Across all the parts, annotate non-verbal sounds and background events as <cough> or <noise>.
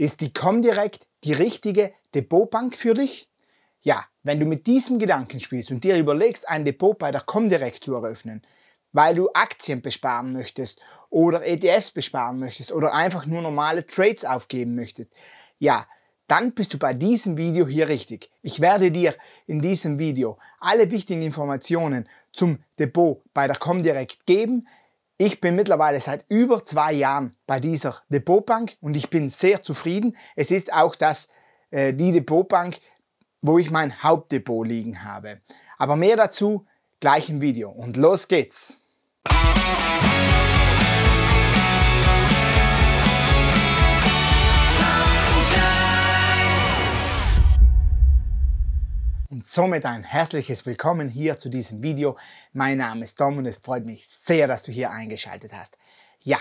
Ist die Comdirect die richtige Depotbank für dich? Ja, wenn du mit diesem Gedanken spielst und dir überlegst, ein Depot bei der Comdirect zu eröffnen, weil du Aktien besparen möchtest oder ETFs besparen möchtest oder einfach nur normale Trades aufgeben möchtest, ja, dann bist du bei diesem Video hier richtig. Ich werde dir in diesem Video alle wichtigen Informationen zum Depot bei der Comdirect geben, ich bin mittlerweile seit über zwei Jahren bei dieser Depotbank und ich bin sehr zufrieden. Es ist auch das, äh, die Depotbank, wo ich mein Hauptdepot liegen habe. Aber mehr dazu gleich im Video und los geht's. somit ein herzliches Willkommen hier zu diesem Video. Mein Name ist Tom und es freut mich sehr, dass du hier eingeschaltet hast. Ja,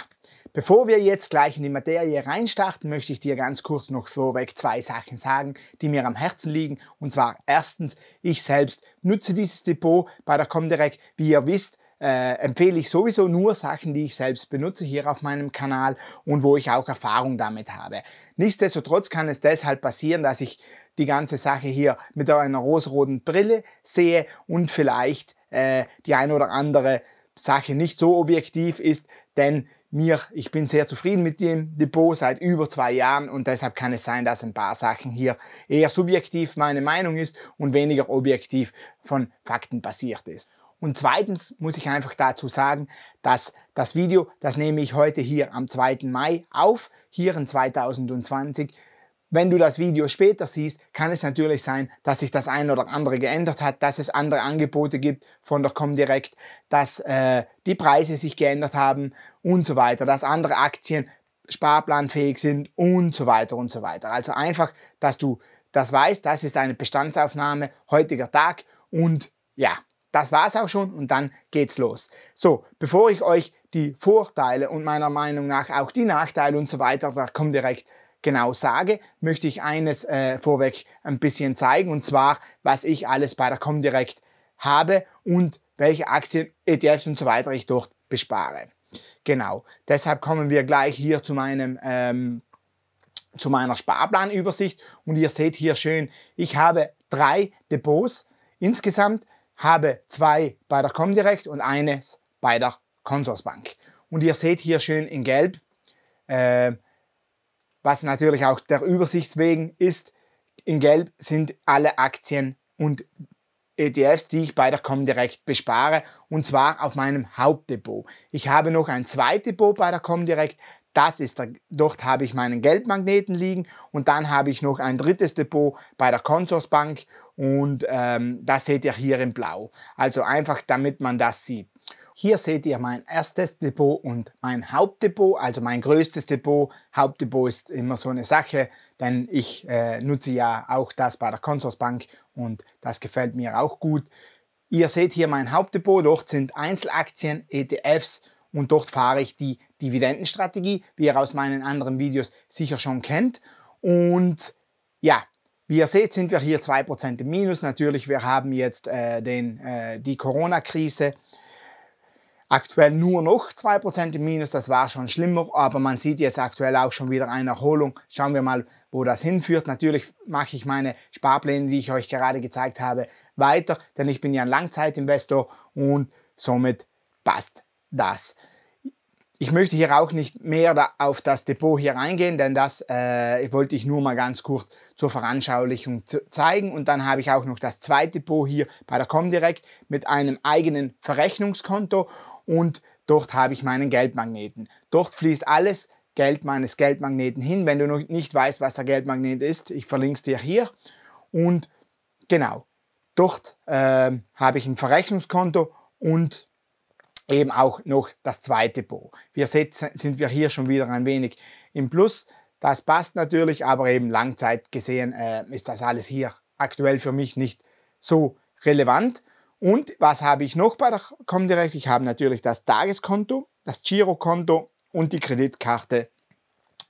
bevor wir jetzt gleich in die Materie reinstarten, möchte ich dir ganz kurz noch vorweg zwei Sachen sagen, die mir am Herzen liegen. Und zwar erstens, ich selbst nutze dieses Depot bei der Comdirect. Wie ihr wisst, äh, empfehle ich sowieso nur Sachen, die ich selbst benutze hier auf meinem Kanal und wo ich auch Erfahrung damit habe. Nichtsdestotrotz kann es deshalb passieren, dass ich die ganze Sache hier mit einer rosaroten Brille sehe und vielleicht äh, die ein oder andere Sache nicht so objektiv ist, denn mir, ich bin sehr zufrieden mit dem Depot seit über zwei Jahren und deshalb kann es sein, dass ein paar Sachen hier eher subjektiv meine Meinung ist und weniger objektiv von Fakten basiert ist. Und zweitens muss ich einfach dazu sagen, dass das Video, das nehme ich heute hier am 2. Mai auf, hier in 2020, wenn du das Video später siehst, kann es natürlich sein, dass sich das ein oder andere geändert hat, dass es andere Angebote gibt von der Comdirect, dass äh, die Preise sich geändert haben und so weiter, dass andere Aktien sparplanfähig sind und so weiter und so weiter. Also einfach, dass du das weißt, das ist eine Bestandsaufnahme, heutiger Tag und ja, das war es auch schon und dann geht's los. So, bevor ich euch die Vorteile und meiner Meinung nach auch die Nachteile und so weiter da kommt direkt genau sage, möchte ich eines äh, vorweg ein bisschen zeigen und zwar, was ich alles bei der Comdirect habe und welche Aktien, ETFs und so weiter ich dort bespare. Genau, deshalb kommen wir gleich hier zu meinem ähm, zu meiner Sparplanübersicht und ihr seht hier schön, ich habe drei Depots insgesamt, habe zwei bei der Comdirect und eines bei der Consorsbank. Und ihr seht hier schön in Gelb äh, was natürlich auch der Übersicht wegen ist. In Gelb sind alle Aktien und ETFs, die ich bei der Comdirect bespare, und zwar auf meinem Hauptdepot. Ich habe noch ein zweites Depot bei der Comdirect, das ist der, dort habe ich meinen Geldmagneten liegen und dann habe ich noch ein drittes Depot bei der Consorsbank und ähm, das seht ihr hier in Blau. Also einfach, damit man das sieht. Hier seht ihr mein erstes Depot und mein Hauptdepot, also mein größtes Depot. Hauptdepot ist immer so eine Sache, denn ich äh, nutze ja auch das bei der Consorsbank und das gefällt mir auch gut. Ihr seht hier mein Hauptdepot, dort sind Einzelaktien, ETFs und dort fahre ich die Dividendenstrategie, wie ihr aus meinen anderen Videos sicher schon kennt. Und ja, wie ihr seht, sind wir hier 2% im Minus. Natürlich, wir haben jetzt äh, den, äh, die Corona-Krise Aktuell nur noch 2% im Minus, das war schon schlimmer, aber man sieht jetzt aktuell auch schon wieder eine Erholung. Schauen wir mal, wo das hinführt. Natürlich mache ich meine Sparpläne, die ich euch gerade gezeigt habe, weiter, denn ich bin ja ein Langzeitinvestor und somit passt das. Ich möchte hier auch nicht mehr auf das Depot hier eingehen, denn das äh, wollte ich nur mal ganz kurz zur Veranschaulichung zeigen. Und dann habe ich auch noch das zweite Depot hier bei der Comdirect mit einem eigenen Verrechnungskonto und dort habe ich meinen Geldmagneten. Dort fließt alles Geld meines Geldmagneten hin. Wenn du noch nicht weißt, was der Geldmagnet ist, ich verlinke es dir hier. Und genau, dort äh, habe ich ein Verrechnungskonto und eben auch noch das zweite Bo. Wir seht, sind wir hier schon wieder ein wenig im Plus. Das passt natürlich, aber eben Langzeit gesehen äh, ist das alles hier aktuell für mich nicht so relevant. Und was habe ich noch bei der Comdirect? Ich habe natürlich das Tageskonto, das Girokonto und die Kreditkarte.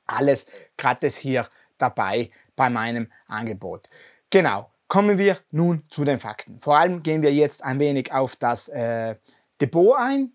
Alles gratis hier dabei bei meinem Angebot. Genau, kommen wir nun zu den Fakten. Vor allem gehen wir jetzt ein wenig auf das äh, Depot ein.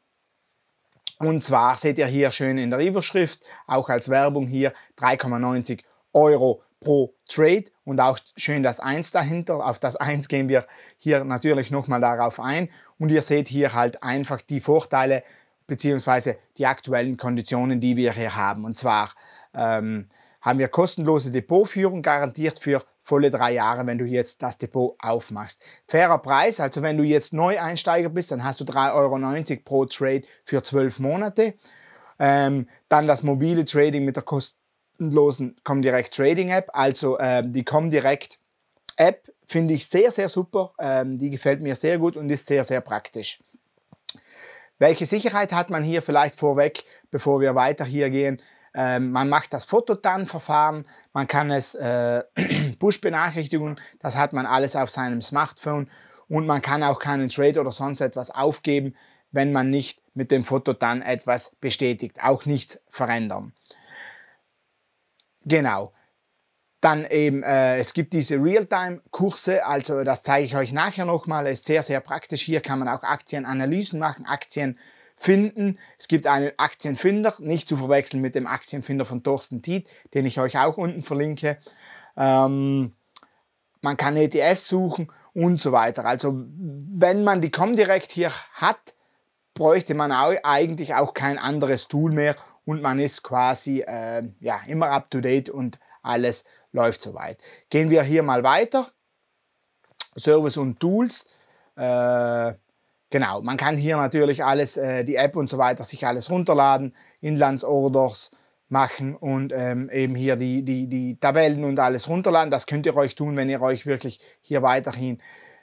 Und zwar seht ihr hier schön in der Überschrift, auch als Werbung hier, 3,90 Euro pro Trade und auch schön das 1 dahinter. Auf das 1 gehen wir hier natürlich nochmal darauf ein. Und ihr seht hier halt einfach die Vorteile bzw. die aktuellen Konditionen, die wir hier haben. Und zwar ähm, haben wir kostenlose Depotführung garantiert für volle drei Jahre, wenn du jetzt das Depot aufmachst. Fairer Preis, also wenn du jetzt Neueinsteiger bist, dann hast du 3,90 Euro pro Trade für 12 Monate. Ähm, dann das mobile Trading mit der Kosten kostenlosen Comdirect Trading App, also ähm, die Comdirect App, finde ich sehr, sehr super. Ähm, die gefällt mir sehr gut und ist sehr, sehr praktisch. Welche Sicherheit hat man hier vielleicht vorweg, bevor wir weiter hier gehen? Ähm, man macht das Fototan-Verfahren, man kann es äh, <clears throat> Push-Benachrichtigungen, das hat man alles auf seinem Smartphone und man kann auch keinen Trade oder sonst etwas aufgeben, wenn man nicht mit dem Fototan etwas bestätigt, auch nichts verändern. Genau. Dann eben, äh, es gibt diese Realtime-Kurse, also das zeige ich euch nachher nochmal, ist sehr, sehr praktisch. Hier kann man auch Aktienanalysen machen, Aktien finden. Es gibt einen Aktienfinder, nicht zu verwechseln mit dem Aktienfinder von Thorsten Tiet, den ich euch auch unten verlinke. Ähm, man kann ETFs suchen und so weiter. Also wenn man die Comdirect hier hat, bräuchte man auch eigentlich auch kein anderes Tool mehr, und man ist quasi äh, ja, immer up to date und alles läuft soweit. Gehen wir hier mal weiter. Service und Tools. Äh, genau, man kann hier natürlich alles, äh, die App und so weiter, sich alles runterladen, Inlandsorders machen und ähm, eben hier die, die, die Tabellen und alles runterladen. Das könnt ihr euch tun, wenn ihr euch wirklich hier weiterhin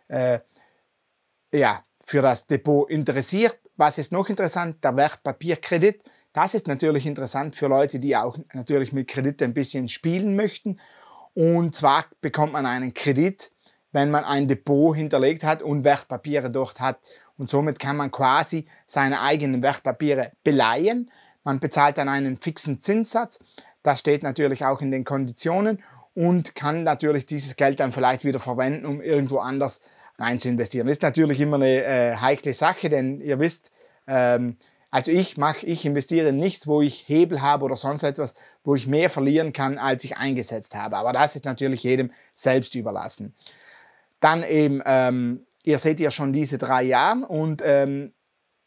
äh, ja, für das Depot interessiert. Was ist noch interessant? Der Wertpapierkredit das ist natürlich interessant für Leute, die auch natürlich mit Kredit ein bisschen spielen möchten. Und zwar bekommt man einen Kredit, wenn man ein Depot hinterlegt hat und Wertpapiere dort hat. Und somit kann man quasi seine eigenen Wertpapiere beleihen. Man bezahlt dann einen fixen Zinssatz. Das steht natürlich auch in den Konditionen und kann natürlich dieses Geld dann vielleicht wieder verwenden, um irgendwo anders rein zu investieren. Ist natürlich immer eine äh, heikle Sache, denn ihr wisst, ähm, also ich mache, ich investiere nichts, wo ich Hebel habe oder sonst etwas, wo ich mehr verlieren kann, als ich eingesetzt habe. Aber das ist natürlich jedem selbst überlassen. Dann eben, ähm, ihr seht ja schon diese drei Jahre und ähm,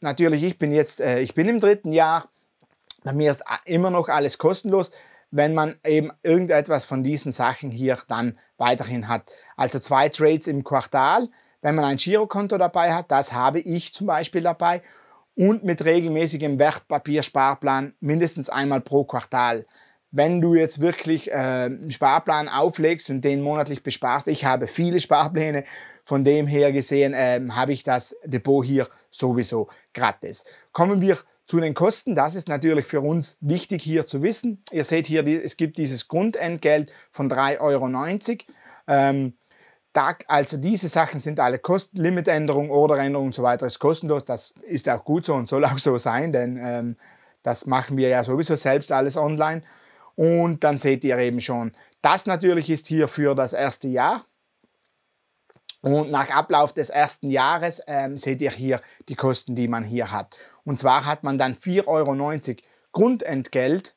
natürlich, ich bin jetzt, äh, ich bin im dritten Jahr, bei mir ist immer noch alles kostenlos wenn man eben irgendetwas von diesen Sachen hier dann weiterhin hat. Also zwei Trades im Quartal, wenn man ein Girokonto dabei hat, das habe ich zum Beispiel dabei und mit regelmäßigem Wertpapiersparplan mindestens einmal pro Quartal. Wenn du jetzt wirklich äh, einen Sparplan auflegst und den monatlich besparst, ich habe viele Sparpläne, von dem her gesehen äh, habe ich das Depot hier sowieso gratis. Kommen wir zu den Kosten, das ist natürlich für uns wichtig hier zu wissen. Ihr seht hier, es gibt dieses Grundentgelt von 3,90 Euro. Ähm, da, also diese Sachen sind alle Kosten, Limitänderung, Orderänderung und so weiter ist kostenlos. Das ist auch gut so und soll auch so sein, denn ähm, das machen wir ja sowieso selbst alles online. Und dann seht ihr eben schon, das natürlich ist hier für das erste Jahr. Und nach Ablauf des ersten Jahres ähm, seht ihr hier die Kosten, die man hier hat. Und zwar hat man dann 4,90 Euro Grundentgelt.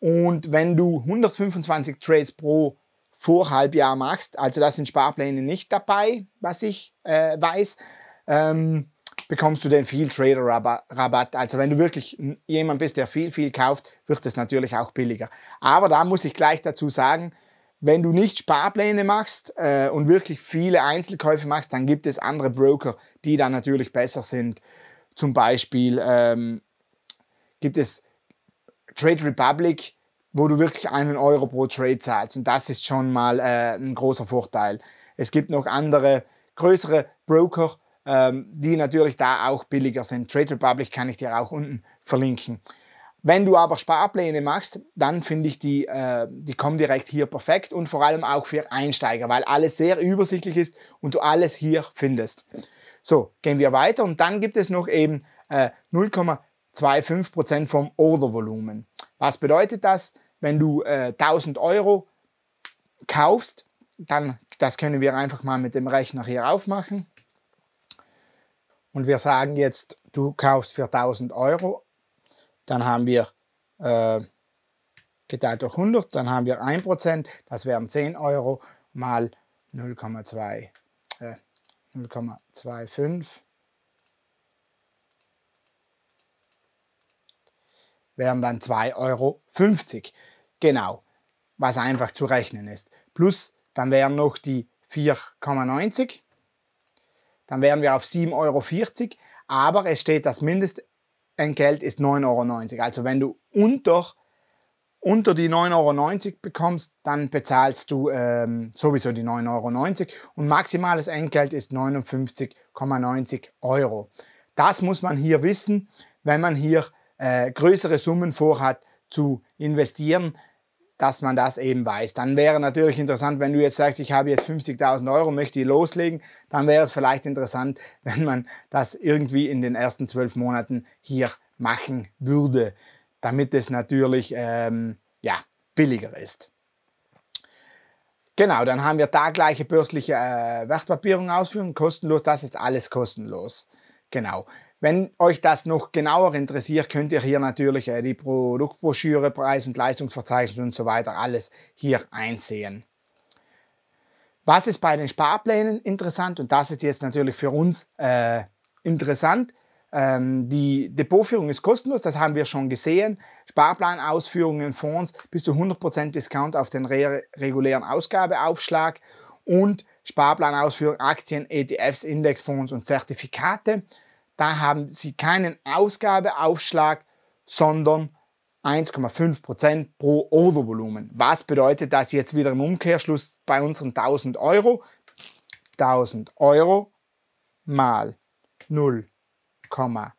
Und wenn du 125 Trades pro vor Halbjahr machst, also da sind Sparpläne nicht dabei, was ich äh, weiß, ähm, bekommst du den viel Trader Rabatt. Also wenn du wirklich jemand bist, der viel, viel kauft, wird es natürlich auch billiger. Aber da muss ich gleich dazu sagen, wenn du nicht Sparpläne machst äh, und wirklich viele Einzelkäufe machst, dann gibt es andere Broker, die dann natürlich besser sind. Zum Beispiel ähm, gibt es Trade Republic, wo du wirklich einen Euro pro Trade zahlst. Und das ist schon mal äh, ein großer Vorteil. Es gibt noch andere größere Broker, ähm, die natürlich da auch billiger sind. Trade Republic kann ich dir auch unten verlinken. Wenn du aber Sparpläne machst, dann finde ich die, äh, die direkt hier perfekt und vor allem auch für Einsteiger, weil alles sehr übersichtlich ist und du alles hier findest. So, gehen wir weiter und dann gibt es noch eben äh, 0,25% vom Ordervolumen. Was bedeutet das? Wenn du äh, 1000 Euro kaufst, dann, das können wir einfach mal mit dem Rechner hier aufmachen. Und wir sagen jetzt, du kaufst für 1000 Euro. Dann haben wir äh, geteilt durch 100, dann haben wir 1%, das wären 10 Euro mal 0,2, 0,25 wären dann 2,50 Euro. Genau, was einfach zu rechnen ist. Plus, dann wären noch die 4,90. Dann wären wir auf 7,40 Euro. Aber es steht, das Mindestentgelt ist 9,90 Euro. Also wenn du unter, unter die 9,90 Euro bekommst, dann bezahlst du ähm, sowieso die 9,90 Euro. Und maximales Entgelt ist 59,90 Euro. Das muss man hier wissen, wenn man hier äh, größere Summen vorhat zu investieren, dass man das eben weiß. Dann wäre natürlich interessant, wenn du jetzt sagst, ich habe jetzt 50.000 Euro, möchte ich loslegen, dann wäre es vielleicht interessant, <laughs> wenn man das irgendwie in den ersten zwölf Monaten hier machen würde, damit es natürlich ähm, ja, billiger ist. Genau, dann haben wir taggleiche börsliche äh, Wertpapierung ausführen, kostenlos, das ist alles kostenlos. Genau. Wenn euch das noch genauer interessiert, könnt ihr hier natürlich äh, die Produktbroschüre, Preis- und Leistungsverzeichnis und so weiter alles hier einsehen. Was ist bei den Sparplänen interessant? Und das ist jetzt natürlich für uns äh, interessant. Ähm, die Depotführung ist kostenlos, das haben wir schon gesehen. Sparplanausführungen, Fonds bis zu 100% Discount auf den re regulären Ausgabeaufschlag und Sparplanausführung, Aktien, ETFs, Indexfonds und Zertifikate. Da haben Sie keinen Ausgabeaufschlag, sondern 1,5% pro Ordervolumen. Was bedeutet das jetzt wieder im Umkehrschluss bei unseren 1000 Euro? 1000 Euro mal 0,015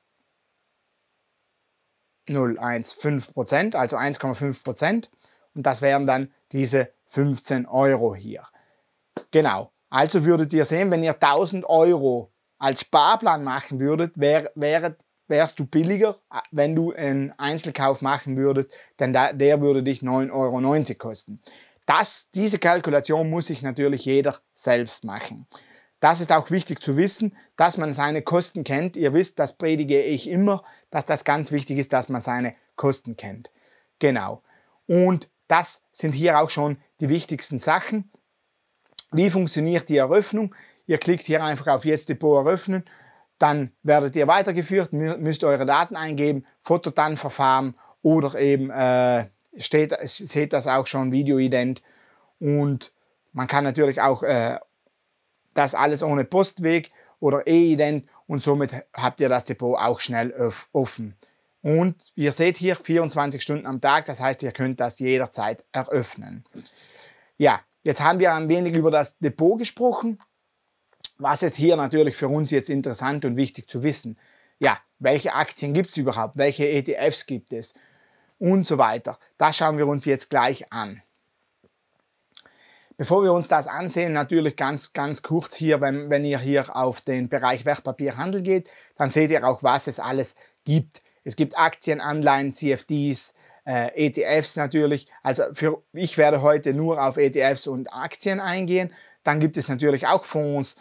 also 1,5 Und das wären dann diese 15 Euro hier. Genau. Also würdet ihr sehen, wenn ihr 1000 Euro als Sparplan machen würdet, wär, wär, wärst du billiger, äh, wenn du einen Einzelkauf machen würdest, denn da, der würde dich 9,90 Euro kosten. Das, diese Kalkulation muss sich natürlich jeder selbst machen. Das ist auch wichtig zu wissen, dass man seine Kosten kennt. Ihr wisst, das predige ich immer, dass das ganz wichtig ist, dass man seine Kosten kennt. Genau. Und das sind hier auch schon die wichtigsten Sachen. Wie funktioniert die Eröffnung? Ihr klickt hier einfach auf Jetzt Depot eröffnen. Dann werdet ihr weitergeführt, müsst eure Daten eingeben, Foto dann verfahren oder eben äh, steht, seht das auch schon, Videoident. Und man kann natürlich auch äh, das alles ohne Postweg oder E-Ident und somit habt ihr das Depot auch schnell offen. Und ihr seht hier 24 Stunden am Tag, das heißt, ihr könnt das jederzeit eröffnen. Ja, jetzt haben wir ein wenig über das Depot gesprochen was ist hier natürlich für uns jetzt interessant und wichtig zu wissen? Ja, welche Aktien gibt es überhaupt? Welche ETFs gibt es? Und so weiter. Das schauen wir uns jetzt gleich an. Bevor wir uns das ansehen, natürlich ganz, ganz kurz hier, wenn, wenn ihr hier auf den Bereich Wertpapierhandel geht, dann seht ihr auch, was es alles gibt. Es gibt Aktien, Anleihen, CFDs, äh, ETFs natürlich. Also für, ich werde heute nur auf ETFs und Aktien eingehen. Dann gibt es natürlich auch Fonds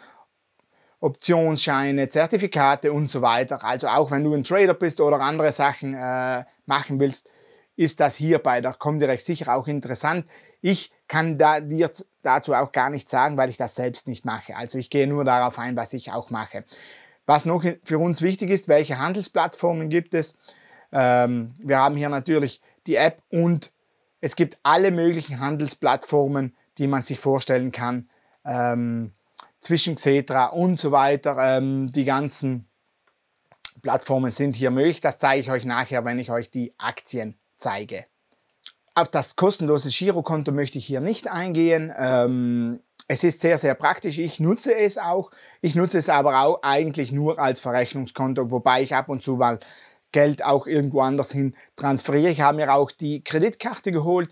Optionsscheine, Zertifikate und so weiter. Also auch wenn du ein Trader bist oder andere Sachen äh, machen willst, ist das hier bei der Comdirect sicher auch interessant. Ich kann da dir dazu auch gar nichts sagen, weil ich das selbst nicht mache. Also ich gehe nur darauf ein, was ich auch mache. Was noch für uns wichtig ist, welche Handelsplattformen gibt es? Ähm, wir haben hier natürlich die App und es gibt alle möglichen Handelsplattformen, die man sich vorstellen kann. Ähm, zwischen Xetra und so weiter. Ähm, die ganzen Plattformen sind hier möglich. Das zeige ich euch nachher, wenn ich euch die Aktien zeige. Auf das kostenlose Girokonto möchte ich hier nicht eingehen. Ähm, es ist sehr, sehr praktisch. Ich nutze es auch. Ich nutze es aber auch eigentlich nur als Verrechnungskonto, wobei ich ab und zu mal Geld auch irgendwo anders hin transferiere. Ich habe mir auch die Kreditkarte geholt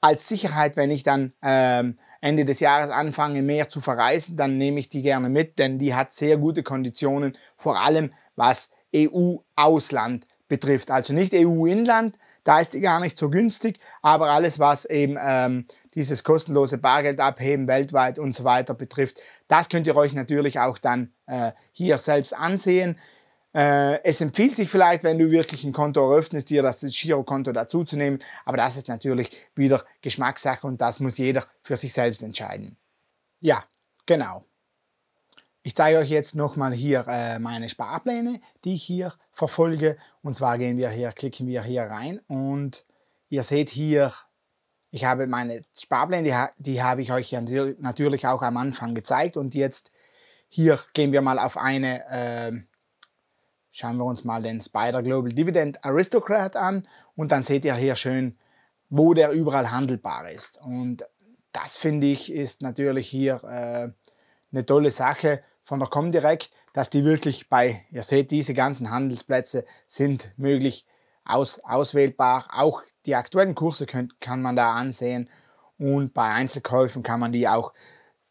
als Sicherheit, wenn ich dann ähm, Ende des Jahres anfange, mehr zu verreisen, dann nehme ich die gerne mit, denn die hat sehr gute Konditionen, vor allem was EU-Ausland betrifft. Also nicht EU-Inland, da ist die gar nicht so günstig, aber alles, was eben ähm, dieses kostenlose Bargeld abheben weltweit und so weiter betrifft, das könnt ihr euch natürlich auch dann äh, hier selbst ansehen. Äh, es empfiehlt sich vielleicht, wenn du wirklich ein Konto eröffnest, dir das Girokonto dazuzunehmen, aber das ist natürlich wieder Geschmackssache und das muss jeder für sich selbst entscheiden. Ja, genau. Ich zeige euch jetzt nochmal hier äh, meine Sparpläne, die ich hier verfolge. Und zwar gehen wir hier, klicken wir hier rein und ihr seht hier, ich habe meine Sparpläne, die, die habe ich euch ja natürlich auch am Anfang gezeigt. Und jetzt hier gehen wir mal auf eine äh, schauen wir uns mal den Spider Global Dividend Aristocrat an und dann seht ihr hier schön, wo der überall handelbar ist. Und das finde ich ist natürlich hier äh, eine tolle Sache von der Comdirect, dass die wirklich bei, ihr seht, diese ganzen Handelsplätze sind möglich aus, auswählbar. Auch die aktuellen Kurse könnt, kann man da ansehen und bei Einzelkäufen kann man die auch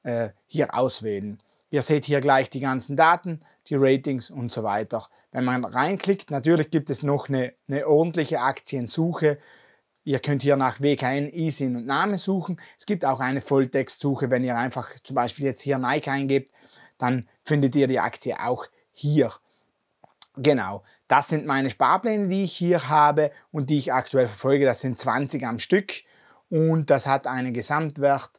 äh, hier auswählen. Ihr seht hier gleich die ganzen Daten, die Ratings und so weiter. Wenn man reinklickt, natürlich gibt es noch eine, eine ordentliche Aktiensuche. Ihr könnt hier nach WKN, ISIN und Name suchen. Es gibt auch eine Volltextsuche. Wenn ihr einfach zum Beispiel jetzt hier Nike eingebt, dann findet ihr die Aktie auch hier. Genau, das sind meine Sparpläne, die ich hier habe und die ich aktuell verfolge. Das sind 20 am Stück und das hat einen Gesamtwert,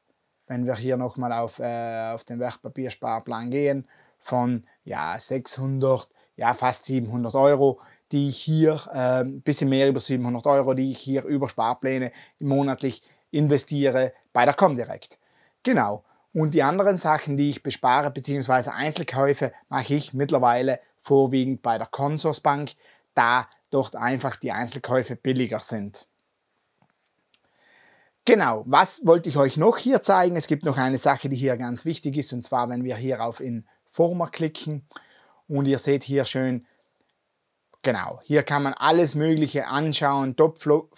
wenn wir hier nochmal auf, äh, auf den Wertpapiersparplan gehen, von ja, 600, ja, fast 700 Euro, die ich hier, äh, ein bisschen mehr über 700 Euro, die ich hier über Sparpläne monatlich investiere bei der Comdirect. Genau. Und die anderen Sachen, die ich bespare, beziehungsweise Einzelkäufe, mache ich mittlerweile vorwiegend bei der Consorsbank, da dort einfach die Einzelkäufe billiger sind. Genau, was wollte ich euch noch hier zeigen? Es gibt noch eine Sache, die hier ganz wichtig ist, und zwar, wenn wir hier auf Informer klicken, und ihr seht hier schön, genau, hier kann man alles Mögliche anschauen, Top, Flop,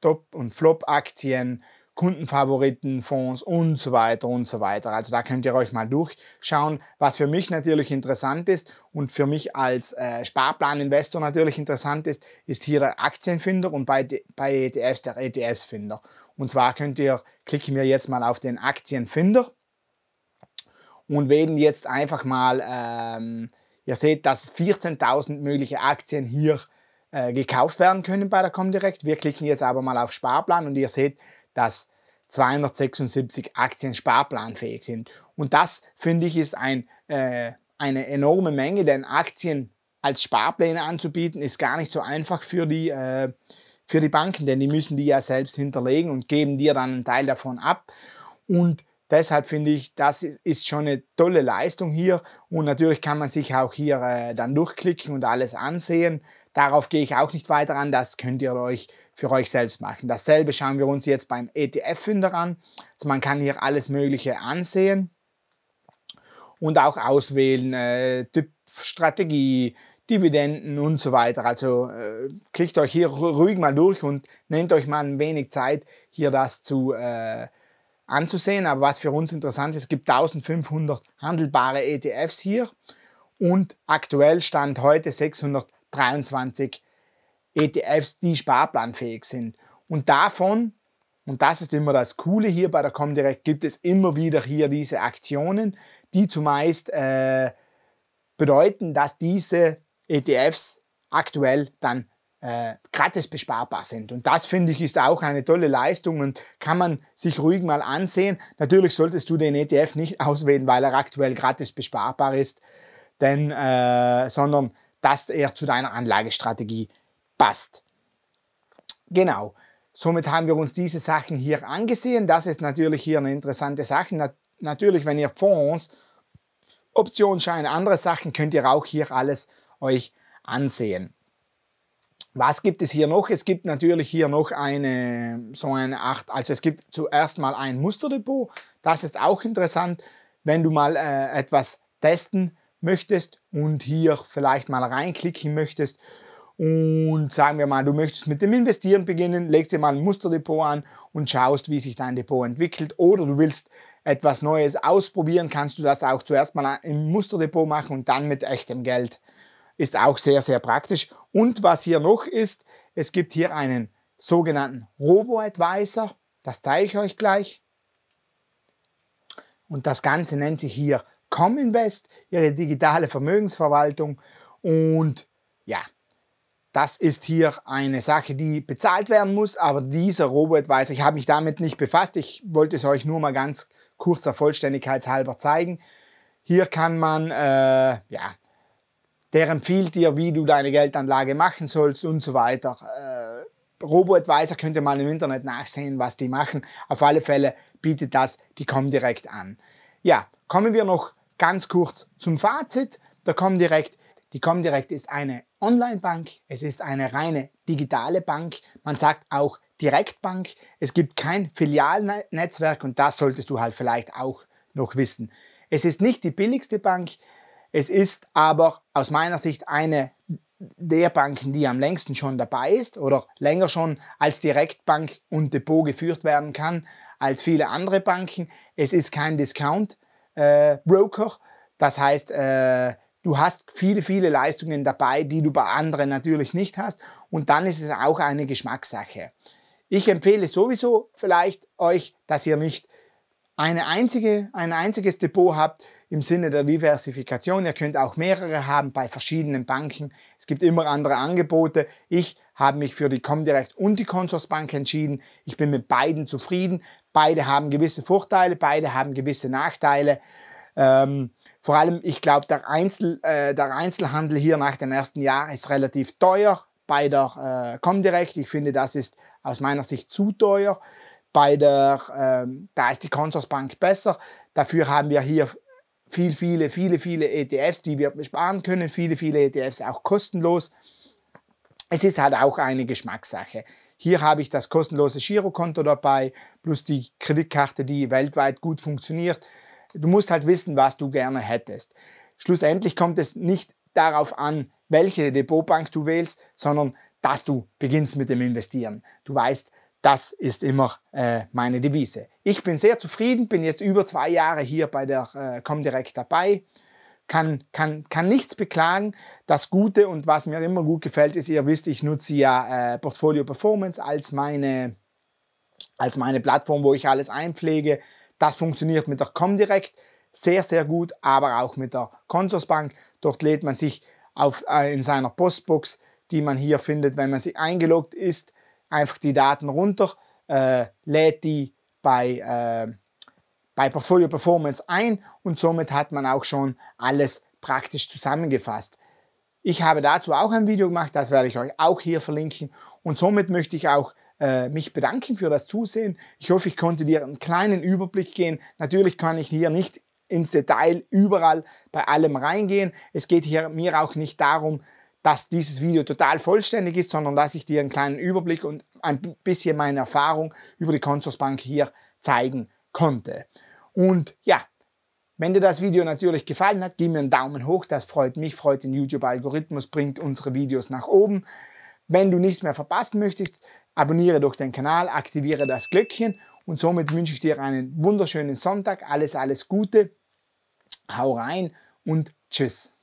Top und Flop-Aktien, Kundenfavoritenfonds und so weiter und so weiter. Also da könnt ihr euch mal durchschauen, was für mich natürlich interessant ist und für mich als äh, Sparplaninvestor natürlich interessant ist, ist hier der Aktienfinder und bei, bei ETFs der ETS-Finder. Und zwar könnt ihr, klicken wir jetzt mal auf den Aktienfinder und wählen jetzt einfach mal ähm, Ihr seht, dass 14.000 mögliche Aktien hier äh, gekauft werden können bei der Comdirect. Wir klicken jetzt aber mal auf Sparplan und ihr seht, dass 276 Aktien sparplanfähig sind. Und das, finde ich, ist ein, äh, eine enorme Menge, denn Aktien als Sparpläne anzubieten, ist gar nicht so einfach für die, äh, für die Banken, denn die müssen die ja selbst hinterlegen und geben dir dann einen Teil davon ab. Und deshalb finde ich, das ist schon eine tolle Leistung hier und natürlich kann man sich auch hier äh, dann durchklicken und alles ansehen. Darauf gehe ich auch nicht weiter an, das könnt ihr euch für euch selbst machen. Dasselbe schauen wir uns jetzt beim ETF-Finder an. Also man kann hier alles Mögliche ansehen und auch auswählen, äh, Typ, Strategie, Dividenden und so weiter. Also äh, klickt euch hier ruhig mal durch und nehmt euch mal ein wenig Zeit, hier das zu äh, anzusehen. Aber was für uns interessant ist, es gibt 1500 handelbare ETFs hier und aktuell stand heute 623 ETFs, die sparplanfähig sind. Und davon, und das ist immer das Coole hier bei der Comdirect, gibt es immer wieder hier diese Aktionen, die zumeist äh, bedeuten, dass diese ETFs aktuell dann äh, gratis besparbar sind. Und das finde ich ist auch eine tolle Leistung und kann man sich ruhig mal ansehen. Natürlich solltest du den ETF nicht <laughs> auswählen, weil er aktuell gratis besparbar ist, denn, äh, sondern dass er zu deiner Anlagestrategie passt. Genau. Somit haben wir uns diese Sachen hier angesehen. Das ist natürlich hier eine interessante Sache. Na, natürlich, wenn ihr Fonds, Optionsscheine, andere Sachen, könnt ihr auch hier alles euch ansehen. Was gibt es hier noch? Es gibt natürlich hier noch eine, so ein 8, also es gibt zuerst mal ein Musterdepot. Das ist auch interessant, wenn du mal äh, etwas testen möchtest und hier vielleicht mal reinklicken möchtest. Und sagen wir mal, du möchtest mit dem Investieren beginnen, legst dir mal ein Musterdepot an und schaust, wie sich dein Depot entwickelt. Oder du willst etwas Neues ausprobieren, kannst du das auch zuerst mal im Musterdepot machen und dann mit echtem Geld ist auch sehr, sehr praktisch. Und was hier noch ist, es gibt hier einen sogenannten Robo-Advisor. Das zeige ich euch gleich. Und das Ganze nennt sich hier Cominvest, ihre digitale Vermögensverwaltung. Und ja, das ist hier eine Sache, die bezahlt werden muss, aber dieser Robo-Advisor, ich habe mich damit nicht befasst, ich wollte es euch nur mal ganz kurz der Vollständigkeit halber zeigen. Hier kann man äh, ja, der empfiehlt dir, wie du deine Geldanlage machen sollst und so weiter. Äh, Robo-Advisor könnt ihr mal im Internet nachsehen, was die machen. Auf alle Fälle bietet das die Comdirect an. Ja, kommen wir noch ganz kurz zum Fazit der Comdirect. Die Comdirect ist eine Online-Bank, es ist eine reine digitale Bank. Man sagt auch Direktbank. Es gibt kein Filialnetzwerk und das solltest du halt vielleicht auch noch wissen. Es ist nicht die billigste Bank, es ist aber aus meiner Sicht eine der Banken, die am längsten schon dabei ist oder länger schon als Direktbank und Depot geführt werden kann als viele andere Banken. Es ist kein Discount-Broker. Äh, das heißt, äh, du hast viele, viele Leistungen dabei, die du bei anderen natürlich nicht hast. Und dann ist es auch eine Geschmackssache. Ich empfehle sowieso vielleicht euch, dass ihr nicht eine einzige, ein einziges Depot habt, im Sinne der Diversifikation. Ihr könnt auch mehrere haben bei verschiedenen Banken. Es gibt immer andere Angebote. Ich habe mich für die Comdirect und die Consorsbank entschieden. Ich bin mit beiden zufrieden. Beide haben gewisse Vorteile, beide haben gewisse Nachteile. Ähm, vor allem, ich glaube, der, Einzel, äh, der Einzelhandel hier nach dem ersten Jahr ist relativ teuer bei der äh, Comdirect. Ich finde, das ist aus meiner Sicht zu teuer. Bei der, äh, da ist die Consorsbank besser. Dafür haben wir hier viel, viele, viele, viele ETFs, die wir sparen können, viele, viele ETFs auch kostenlos. Es ist halt auch eine Geschmackssache. Hier habe ich das kostenlose Girokonto dabei, plus die Kreditkarte, die weltweit gut funktioniert. Du musst halt wissen, was du gerne hättest. Schlussendlich kommt es nicht darauf an, welche Depotbank du wählst, sondern dass du beginnst mit dem Investieren. Du weißt, das ist immer äh, meine Devise. Ich bin sehr zufrieden, bin jetzt über zwei Jahre hier bei der äh, Comdirect dabei, kann, kann, kann nichts beklagen. Das Gute und was mir immer gut gefällt, ist, ihr wisst, ich nutze ja äh, Portfolio Performance als meine, als meine Plattform, wo ich alles einpflege. Das funktioniert mit der Comdirect sehr, sehr gut, aber auch mit der Consorsbank. Dort lädt man sich auf, äh, in seiner Postbox, die man hier findet, wenn man sich eingeloggt ist, einfach die Daten runter, äh, lädt die bei, äh, bei Portfolio Performance ein und somit hat man auch schon alles praktisch zusammengefasst. Ich habe dazu auch ein Video gemacht, das werde ich euch auch hier verlinken und somit möchte ich auch äh, mich bedanken für das Zusehen. Ich hoffe, ich konnte dir einen kleinen Überblick geben. Natürlich kann ich hier nicht ins Detail überall bei allem reingehen. Es geht hier mir auch nicht darum, dass dieses Video total vollständig ist, sondern dass ich dir einen kleinen Überblick und ein bisschen meine Erfahrung über die Consorsbank hier zeigen konnte. Und ja, wenn dir das Video natürlich gefallen hat, gib mir einen Daumen hoch, das freut mich, freut den YouTube-Algorithmus, bringt unsere Videos nach oben. Wenn du nichts mehr verpassen möchtest, abonniere doch den Kanal, aktiviere das Glöckchen und somit wünsche ich dir einen wunderschönen Sonntag, alles, alles Gute, hau rein und tschüss.